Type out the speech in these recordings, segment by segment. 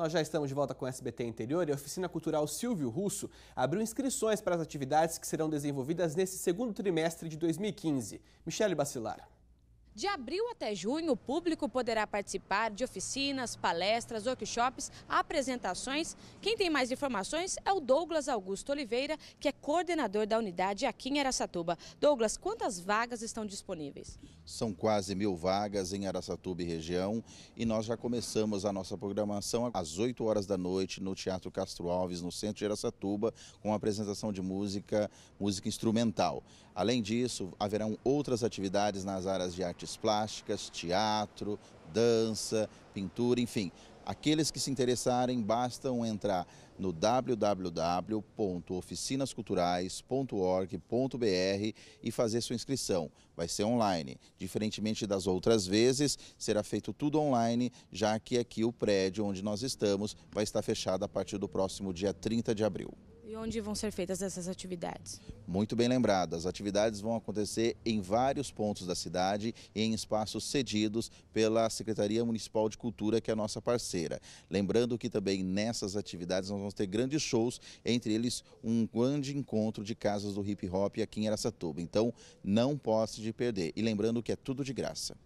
Nós já estamos de volta com o SBT Interior e a Oficina Cultural Silvio Russo abriu inscrições para as atividades que serão desenvolvidas nesse segundo trimestre de 2015. Michele Bacilar. De abril até junho, o público poderá participar de oficinas, palestras, workshops, apresentações. Quem tem mais informações é o Douglas Augusto Oliveira, que é coordenador da unidade aqui em Aracatuba. Douglas, quantas vagas estão disponíveis? São quase mil vagas em Aracatuba e região e nós já começamos a nossa programação às 8 horas da noite no Teatro Castro Alves, no centro de Aracatuba, com a apresentação de música, música instrumental. Além disso, haverão outras atividades nas áreas de arte artes plásticas, teatro, dança, pintura, enfim. Aqueles que se interessarem, bastam entrar no www.oficinasculturais.org.br e fazer sua inscrição. Vai ser online. Diferentemente das outras vezes, será feito tudo online, já que aqui o prédio onde nós estamos vai estar fechado a partir do próximo dia 30 de abril. E onde vão ser feitas essas atividades? Muito bem lembrado, as atividades vão acontecer em vários pontos da cidade e em espaços cedidos pela Secretaria Municipal de Cultura, que é a nossa parceira. Lembrando que também nessas atividades nós vamos ter grandes shows, entre eles um grande encontro de casas do hip hop aqui em Aracatuba. Então não possa de perder. E lembrando que é tudo de graça.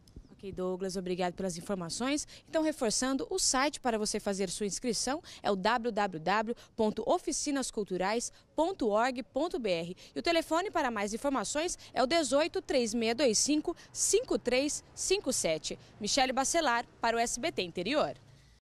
Douglas, obrigado pelas informações. Então, reforçando, o site para você fazer sua inscrição é o www.oficinasculturais.org.br. E o telefone para mais informações é o 18 3625 5357. Michele Bacelar, para o SBT Interior.